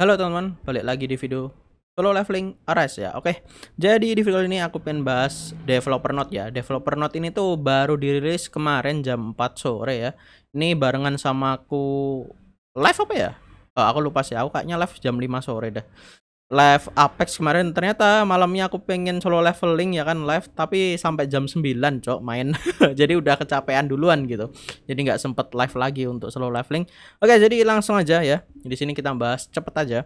Halo teman-teman, balik lagi di video solo leveling Ares ya. Oke. Jadi di video ini aku pengen bahas developer note ya. Developer note ini tuh baru dirilis kemarin jam 4 sore ya. Ini barengan sama aku live apa ya? Oh, aku lupa sih. Aku kayaknya live jam 5 sore dah live Apex kemarin ternyata malamnya aku pengen solo leveling ya kan live tapi sampai jam 9 cok main jadi udah kecapean duluan gitu jadi nggak sempet live lagi untuk solo leveling oke jadi langsung aja ya di sini kita bahas cepet aja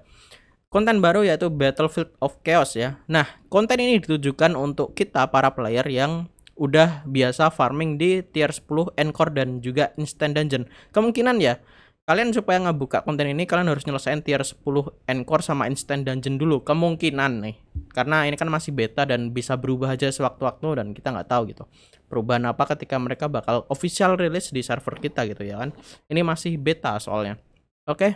konten baru yaitu Battlefield of Chaos ya nah konten ini ditujukan untuk kita para player yang udah biasa farming di tier 10 encore dan juga instant dungeon kemungkinan ya Kalian supaya ngebuka konten ini kalian harus nyelesain tier 10 encore sama instant dungeon dulu kemungkinan nih. Karena ini kan masih beta dan bisa berubah aja sewaktu-waktu dan kita nggak tahu gitu. Perubahan apa ketika mereka bakal official release di server kita gitu ya kan. Ini masih beta soalnya. Oke. Okay?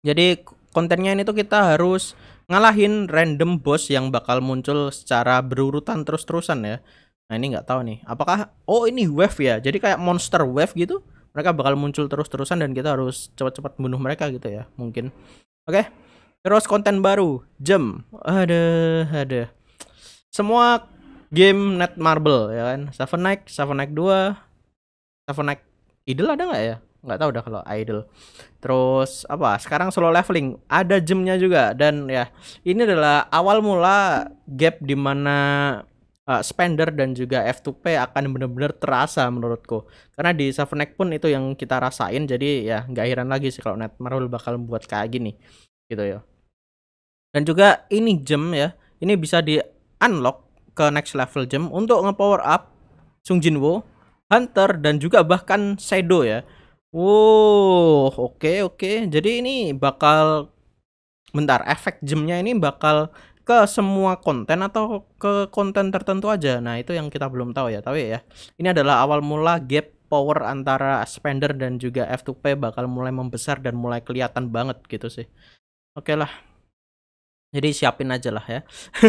Jadi kontennya ini tuh kita harus ngalahin random boss yang bakal muncul secara berurutan terus-terusan ya. Nah ini nggak tahu nih. Apakah oh ini wave ya? Jadi kayak monster wave gitu? mereka bakal muncul terus-terusan dan kita harus cepat-cepat bunuh mereka gitu ya mungkin oke okay? terus konten baru jam ada ada semua game net marble ya kan Seven Night Seven Night dua Seven Night Idol ada nggak ya nggak tahu dah kalau idol terus apa sekarang solo leveling ada jamnya juga dan ya ini adalah awal mula gap dimana uh, spender dan juga F2P akan benar-benar terasa menurutku. Karena di Sevenek pun itu yang kita rasain jadi ya nggak heran lagi sih kalau Netmarble bakal membuat kayak gini gitu ya. Dan juga ini gem ya, ini bisa di unlock ke next level gem untuk nge-power up Sung Jinwo, Hunter dan juga bahkan Shadow ya. Wow, oke okay, oke. Okay. Jadi ini bakal bentar efek gemnya ini bakal ke semua konten atau ke konten tertentu aja. Nah, itu yang kita belum tahu ya. Tapi ya, ini adalah awal mula gap power antara spender dan juga F2P bakal mulai membesar dan mulai kelihatan banget gitu sih. Oke lah. Jadi siapin aja lah ya.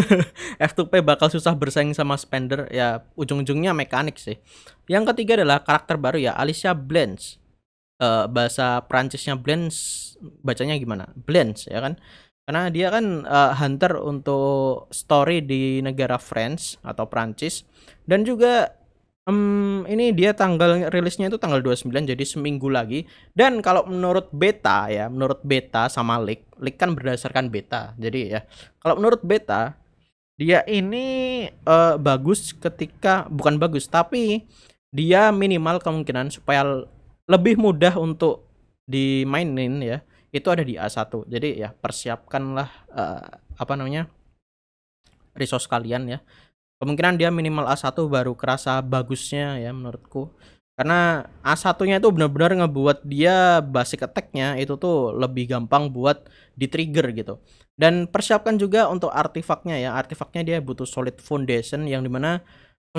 F2P bakal susah bersaing sama spender ya ujung-ujungnya mekanik sih. Yang ketiga adalah karakter baru ya Alicia Blends. Uh, bahasa Prancisnya Blanche bacanya gimana? Blends ya kan karena dia kan uh, hunter untuk story di negara France atau Prancis dan juga um, ini dia tanggal rilisnya itu tanggal 29 jadi seminggu lagi dan kalau menurut beta ya menurut beta sama leak leak kan berdasarkan beta jadi ya kalau menurut beta dia ini uh, bagus ketika bukan bagus tapi dia minimal kemungkinan supaya lebih mudah untuk dimainin ya itu ada di A1 jadi ya persiapkanlah uh, apa namanya resource kalian ya kemungkinan dia minimal A1 baru kerasa bagusnya ya menurutku karena A1-nya itu benar-benar ngebuat dia basic attack-nya itu tuh lebih gampang buat di-trigger gitu. Dan persiapkan juga untuk artifaknya ya. Artifaknya dia butuh solid foundation yang dimana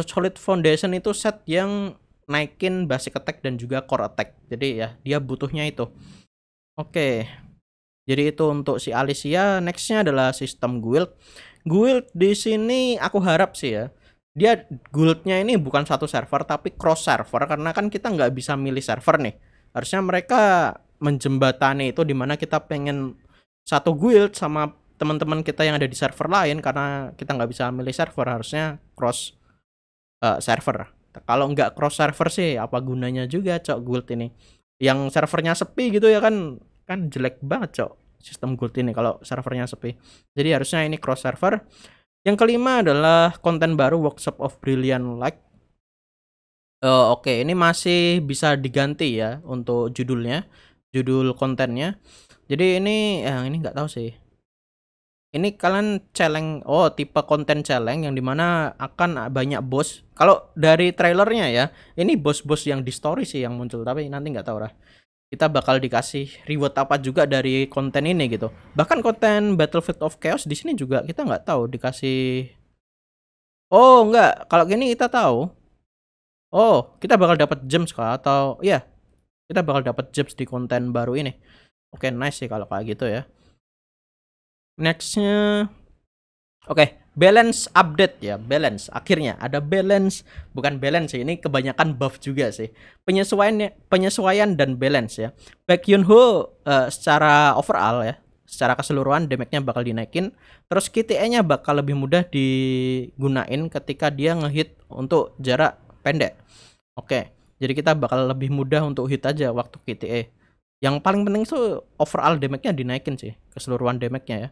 solid foundation itu set yang naikin basic attack dan juga core attack. Jadi ya dia butuhnya itu. Oke. Jadi itu untuk si Alicia. Nextnya adalah sistem guild. Guild di sini aku harap sih ya. Dia guildnya ini bukan satu server tapi cross server karena kan kita nggak bisa milih server nih. Harusnya mereka menjembatani itu dimana kita pengen satu guild sama teman-teman kita yang ada di server lain karena kita nggak bisa milih server harusnya cross uh, server. Kalau nggak cross server sih apa gunanya juga cok guild ini yang servernya sepi gitu ya kan kan jelek banget cok sistem gold ini kalau servernya sepi jadi harusnya ini cross server yang kelima adalah konten baru workshop of brilliant light uh, oke okay. ini masih bisa diganti ya untuk judulnya judul kontennya jadi ini yang eh, ini nggak tahu sih ini kalian celeng oh tipe konten celeng yang dimana akan banyak bos kalau dari trailernya ya ini bos-bos yang di story sih yang muncul tapi nanti nggak tahu lah kita bakal dikasih reward apa juga dari konten ini gitu. Bahkan konten Battlefield of Chaos di sini juga kita nggak tahu dikasih. Oh nggak, kalau gini kita tahu. Oh kita bakal dapat gems kah atau ya yeah, kita bakal dapat gems di konten baru ini. Oke okay, nice sih kalau kayak gitu ya. Nextnya Oke, okay, balance update ya, balance. Akhirnya ada balance, bukan balance sih, ini kebanyakan buff juga sih. Penyesuaian penyesuaian dan balance ya. Baek Yunho uh, eh, secara overall ya, secara keseluruhan damage-nya bakal dinaikin. Terus KTE-nya bakal lebih mudah digunain ketika dia ngehit untuk jarak pendek. Oke, okay, jadi kita bakal lebih mudah untuk hit aja waktu KTE. Yang paling penting itu overall damage-nya dinaikin sih, keseluruhan damage-nya ya.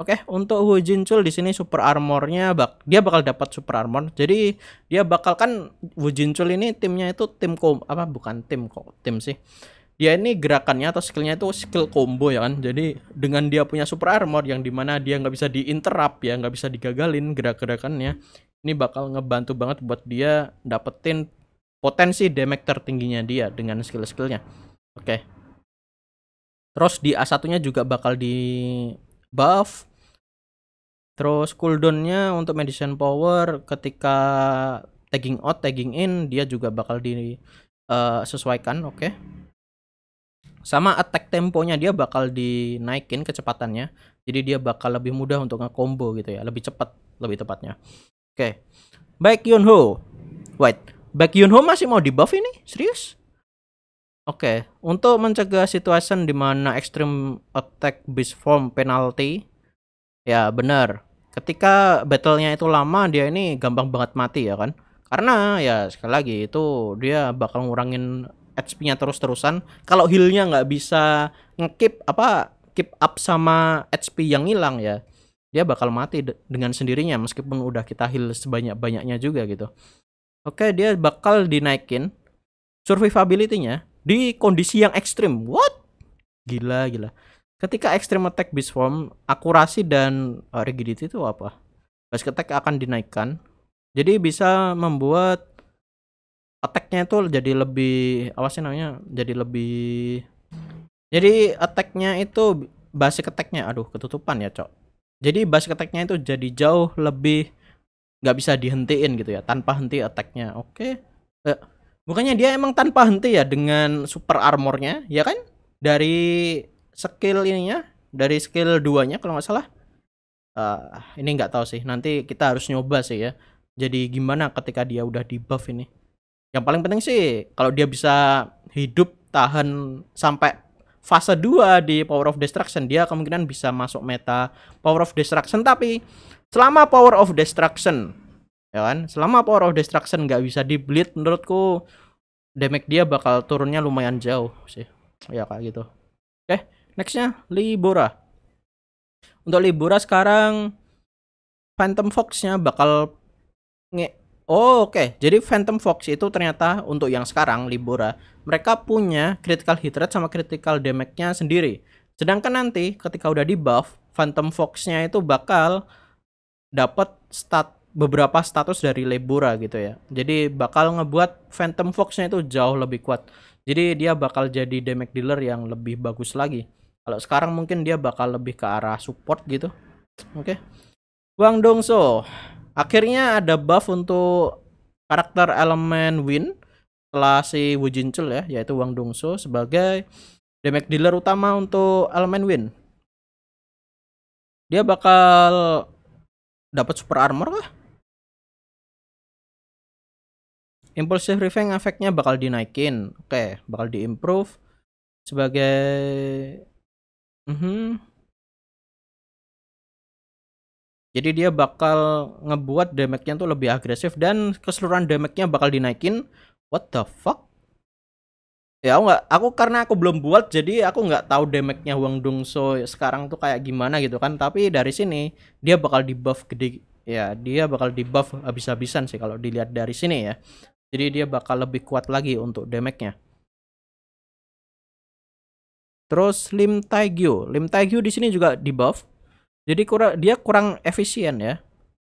Oke, okay, untuk Hu Jinchul di sini super armornya bak dia bakal dapat super armor. Jadi dia bakal kan Hu Jinchul ini timnya itu tim kom apa bukan tim kok tim sih. Dia ini gerakannya atau skillnya itu skill combo ya kan. Jadi dengan dia punya super armor yang dimana dia nggak bisa diinterap ya, nggak bisa digagalin gerak-gerakannya. Ini bakal ngebantu banget buat dia dapetin potensi damage tertingginya dia dengan skill-skillnya. Oke. Okay. Terus di A1-nya juga bakal di buff Terus cooldownnya untuk medicine power ketika tagging out, tagging in dia juga bakal disesuaikan, eh, uh, oke. Okay? Sama attack temponya dia bakal dinaikin kecepatannya. Jadi dia bakal lebih mudah untuk ngekombo gitu ya, lebih cepat lebih tepatnya. Oke. Okay. baik Yunho. Wait, Baik Yunho masih mau di buff ini? Serius? Oke, okay. untuk mencegah situasi di mana extreme attack beast form penalty Ya benar ketika battlenya itu lama dia ini gampang banget mati ya kan karena ya sekali lagi itu dia bakal ngurangin HP-nya terus-terusan kalau healnya nggak bisa ngekip apa keep up sama HP yang hilang ya dia bakal mati dengan sendirinya meskipun udah kita heal sebanyak-banyaknya juga gitu oke dia bakal dinaikin survivability-nya di kondisi yang ekstrim what gila gila Ketika extreme attack beast form, akurasi dan eh, rigidity itu apa? Basic attack akan dinaikkan. Jadi bisa membuat attacknya itu jadi lebih apa sih namanya? Jadi lebih jadi attacknya itu basic attacknya aduh ketutupan ya cok. Jadi basic attacknya itu jadi jauh lebih nggak bisa dihentiin gitu ya tanpa henti attacknya. Oke. Okay. Eh, bukannya dia emang tanpa henti ya dengan super armornya ya kan? Dari skill ininya dari skill duanya kalau nggak salah uh, ini nggak tahu sih nanti kita harus nyoba sih ya jadi gimana ketika dia udah di buff ini yang paling penting sih kalau dia bisa hidup tahan sampai fase 2 di Power of Destruction dia kemungkinan bisa masuk meta Power of Destruction tapi selama Power of Destruction ya kan selama Power of Destruction nggak bisa di bleed menurutku damage dia bakal turunnya lumayan jauh sih ya kayak gitu oke okay. Nextnya Libora. Untuk Libora sekarang Phantom Fox-nya bakal nge Oh, oke. Okay. Jadi Phantom Fox itu ternyata untuk yang sekarang Libora, mereka punya critical hit rate sama critical damage-nya sendiri. Sedangkan nanti ketika udah di buff, Phantom Fox-nya itu bakal dapat stat beberapa status dari Libora gitu ya. Jadi bakal ngebuat Phantom Fox-nya itu jauh lebih kuat. Jadi dia bakal jadi damage dealer yang lebih bagus lagi. Kalau sekarang mungkin dia bakal lebih ke arah support gitu. Oke. Okay. Wang Dongso akhirnya ada buff untuk karakter elemen Win setelah si Wu Jinchul ya, yaitu Wang Dongso sebagai damage dealer utama untuk elemen Win. Dia bakal dapat super armor kah? Impulsive Revenge efeknya bakal dinaikin. Oke, okay, bakal diimprove sebagai Mm-hmm. Jadi dia bakal ngebuat damage-nya tuh lebih agresif dan keseluruhan damage-nya bakal dinaikin. What the fuck? Ya aku nggak, aku karena aku belum buat jadi aku nggak tahu damage-nya Wang Dongso sekarang tuh kayak gimana gitu kan. Tapi dari sini dia bakal di buff gede, ya dia bakal di buff habis-habisan sih kalau dilihat dari sini ya. Jadi dia bakal lebih kuat lagi untuk damage-nya. Terus Lim Taegyu. Lim Taegyu di sini juga di buff. Jadi kurang dia kurang efisien ya.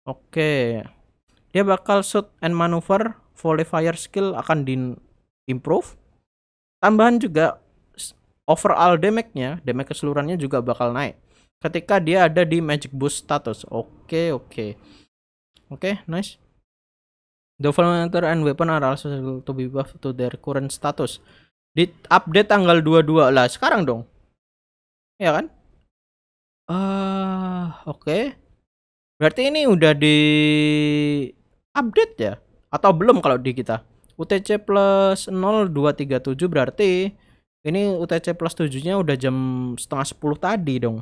Oke. Dia bakal shoot and maneuver, volley fire skill akan di improve. Tambahan juga overall damage-nya, damage keseluruhannya juga bakal naik. Ketika dia ada di magic boost status. Oke, oke. Oke, nice. The Volunteer and Weapon are also to be buffed to their current status. Di update tanggal 22 lah sekarang dong. Ya kan? Ah, uh, oke. Okay. Berarti ini udah di update ya? Atau belum kalau di kita? UTC plus 0237 berarti ini UTC plus 7 nya udah jam setengah 10 tadi dong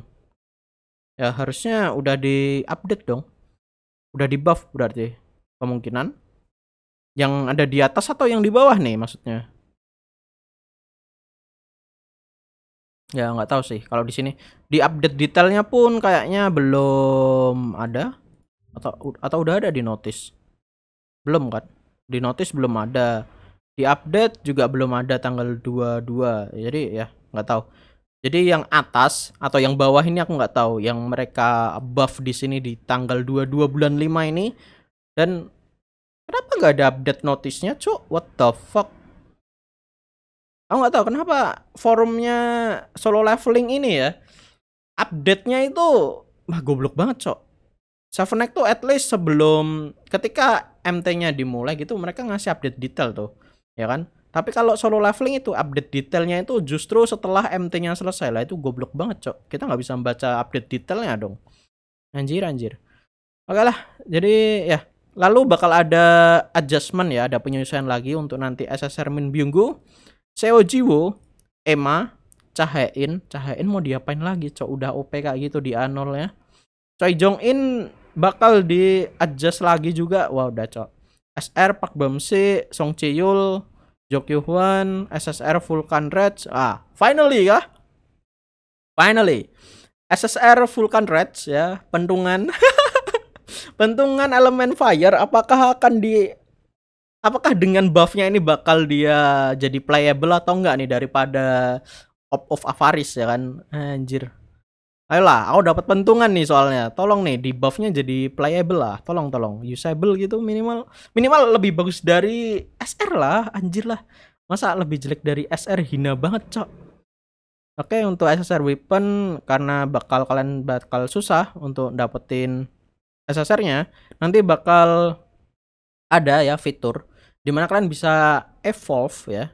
ya harusnya udah di update dong udah di buff berarti kemungkinan yang ada di atas atau yang di bawah nih maksudnya Ya nggak tahu sih kalau di sini di update detailnya pun kayaknya belum ada atau atau udah ada di notice belum kan di notice belum ada di update juga belum ada tanggal 22 jadi ya nggak tahu jadi yang atas atau yang bawah ini aku nggak tahu yang mereka buff di sini di tanggal 22 bulan 5 ini dan kenapa nggak ada update notisnya cuk what the fuck aku nggak tahu kenapa forumnya solo leveling ini ya update-nya itu mah goblok banget cok Savenek tuh at least sebelum ketika MT-nya dimulai gitu mereka ngasih update detail tuh ya kan tapi kalau solo leveling itu update detailnya itu justru setelah MT-nya selesai lah itu goblok banget cok kita nggak bisa membaca update detailnya dong anjir anjir oke lah jadi ya lalu bakal ada adjustment ya ada penyesuaian lagi untuk nanti SSR Min Byunggu Seo Jiwo, Emma, Cahain, Cahain mau diapain lagi? Cok udah OP kayak gitu di Anol ya. Choi Jong In bakal di adjust lagi juga. Wah, wow, udah cok. SR Pak Bamsi, Song Chiyul, Jo Yuhwan, SSR Vulcan Reds. Ah, finally ya. Finally. SSR Vulcan Reds ya, pentungan. pentungan elemen fire apakah akan di apakah dengan buffnya ini bakal dia jadi playable atau enggak nih daripada Op of Avaris ya kan anjir ayolah aku dapat pentungan nih soalnya tolong nih di buffnya jadi playable lah tolong tolong usable gitu minimal minimal lebih bagus dari SR lah anjir lah masa lebih jelek dari SR hina banget cok Oke untuk SSR weapon karena bakal kalian bakal susah untuk dapetin SSR-nya nanti bakal ada ya fitur dimana kalian bisa evolve ya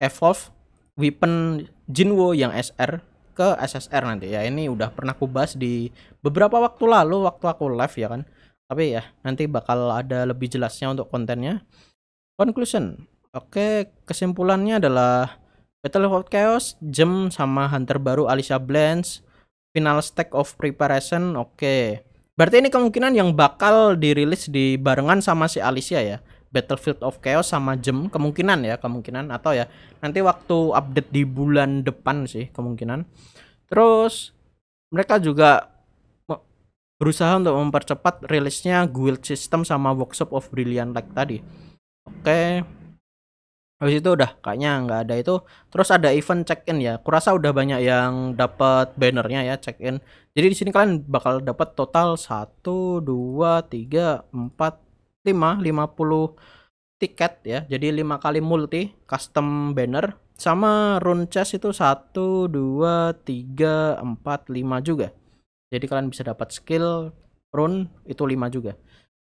evolve weapon Jinwo yang SR ke SSR nanti ya ini udah pernah aku bahas di beberapa waktu lalu waktu aku live ya kan tapi ya nanti bakal ada lebih jelasnya untuk kontennya conclusion oke kesimpulannya adalah Battle of Chaos Gem sama Hunter baru Alicia Blends Final Stack of Preparation oke berarti ini kemungkinan yang bakal dirilis di barengan sama si Alicia ya Battlefield of Chaos sama Jem kemungkinan ya kemungkinan atau ya nanti waktu update di bulan depan sih kemungkinan terus mereka juga berusaha untuk mempercepat rilisnya guild system sama workshop of brilliant like tadi oke okay. habis itu udah kayaknya nggak ada itu terus ada event check in ya kurasa udah banyak yang dapat bannernya ya check in jadi di sini kalian bakal dapat total 1 2 3 4 5 50 tiket ya jadi lima kali multi custom banner sama rune chest itu 1 2 3 4 5 juga jadi kalian bisa dapat skill rune itu 5 juga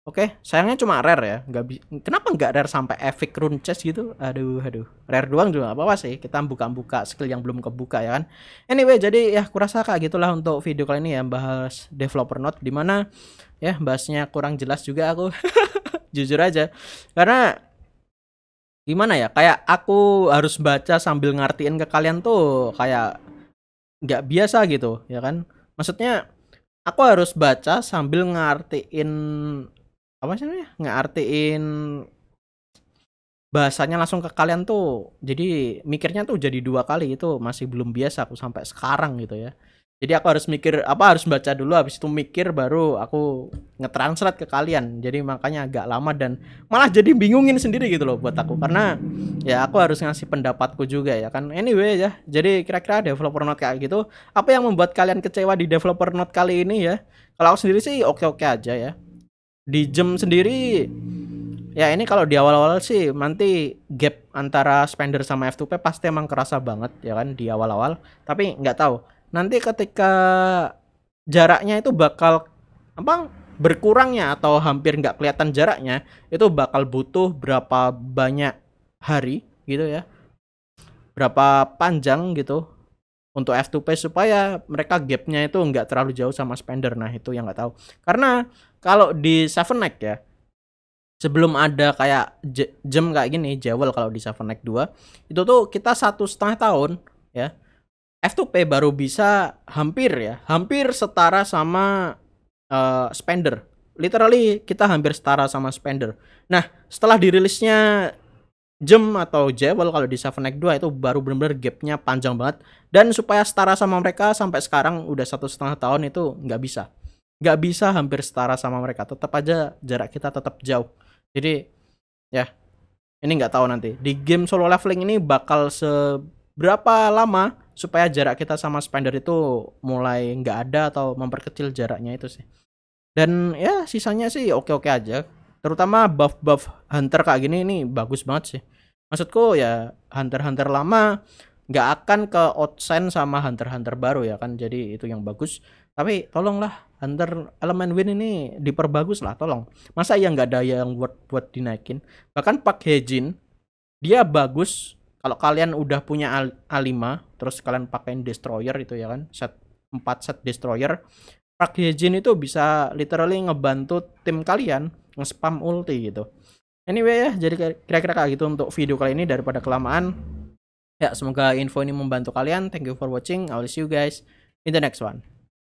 Oke, sayangnya cuma rare ya. Nggak bisa Kenapa nggak rare sampai efek rune chest gitu? Aduh, aduh. Rare doang juga apa-apa sih. Kita buka-buka skill yang belum kebuka ya kan. Anyway, jadi ya kurasa kayak gitulah untuk video kali ini ya bahas developer note di mana ya bahasnya kurang jelas juga aku. jujur aja karena gimana ya kayak aku harus baca sambil ngertiin ke kalian tuh kayak nggak biasa gitu ya kan maksudnya aku harus baca sambil ngartiin apa sih namanya ngartiin bahasanya langsung ke kalian tuh jadi mikirnya tuh jadi dua kali itu masih belum biasa aku sampai sekarang gitu ya jadi aku harus mikir apa harus baca dulu habis itu mikir baru aku ngetranslate ke kalian. Jadi makanya agak lama dan malah jadi bingungin sendiri gitu loh buat aku karena ya aku harus ngasih pendapatku juga ya kan. Anyway ya. Jadi kira-kira developer note kayak gitu apa yang membuat kalian kecewa di developer note kali ini ya? Kalau aku sendiri sih oke-oke aja ya. Di jam sendiri ya ini kalau di awal-awal sih nanti gap antara spender sama F2P pasti emang kerasa banget ya kan di awal-awal tapi nggak tahu nanti ketika jaraknya itu bakal apa berkurangnya atau hampir nggak kelihatan jaraknya itu bakal butuh berapa banyak hari gitu ya berapa panjang gitu untuk F2P supaya mereka gapnya itu nggak terlalu jauh sama spender nah itu yang nggak tahu karena kalau di seven neck ya sebelum ada kayak jam kayak gini jewel kalau di seven neck 2 itu tuh kita satu setengah tahun ya F2P baru bisa hampir ya, hampir setara sama uh, spender. Literally kita hampir setara sama spender. Nah, setelah dirilisnya Jem atau Jewel kalau di Seven X 2 itu baru benar-benar gapnya panjang banget dan supaya setara sama mereka sampai sekarang udah satu setengah tahun itu nggak bisa nggak bisa hampir setara sama mereka tetap aja jarak kita tetap jauh jadi ya ini nggak tahu nanti di game solo leveling ini bakal se berapa lama supaya jarak kita sama spender itu mulai nggak ada atau memperkecil jaraknya itu sih. Dan ya sisanya sih oke-oke aja. Terutama buff-buff hunter kayak gini ini bagus banget sih. Maksudku ya hunter-hunter lama nggak akan ke outsend sama hunter-hunter baru ya kan. Jadi itu yang bagus. Tapi tolonglah hunter elemen win ini diperbagus lah tolong. Masa yang nggak ada yang buat buat dinaikin. Bahkan Pak Hejin dia bagus kalau kalian udah punya A5 terus kalian pakein destroyer itu ya kan set 4 set destroyer Park Hyejin itu bisa literally ngebantu tim kalian nge-spam ulti gitu anyway ya jadi kira-kira kayak gitu untuk video kali ini daripada kelamaan ya semoga info ini membantu kalian thank you for watching I will see you guys in the next one